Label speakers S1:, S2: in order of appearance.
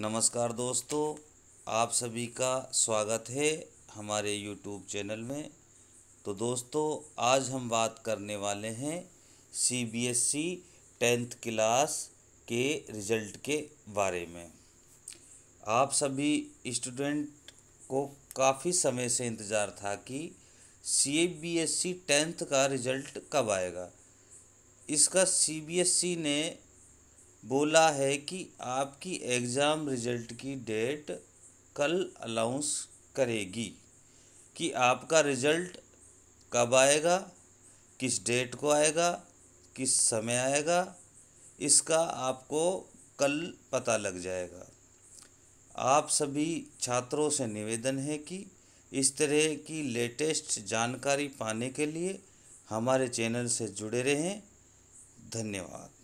S1: नमस्कार दोस्तों आप सभी का स्वागत है हमारे यूट्यूब चैनल में तो दोस्तों आज हम बात करने वाले हैं C B S C tenth class के रिज़ल्ट के बारे में आप सभी स्टूडेंट को काफ़ी समय से इंतज़ार था कि C B S C tenth का रिज़ल्ट कब आएगा इसका सी बी एस सी ने बोला है कि आपकी एग्ज़ाम रिजल्ट की डेट कल अलाउंस करेगी कि आपका रिजल्ट कब आएगा किस डेट को आएगा किस समय आएगा इसका आपको कल पता लग जाएगा आप सभी छात्रों से निवेदन है कि इस तरह की लेटेस्ट जानकारी पाने के लिए हमारे चैनल से जुड़े रहें धन्यवाद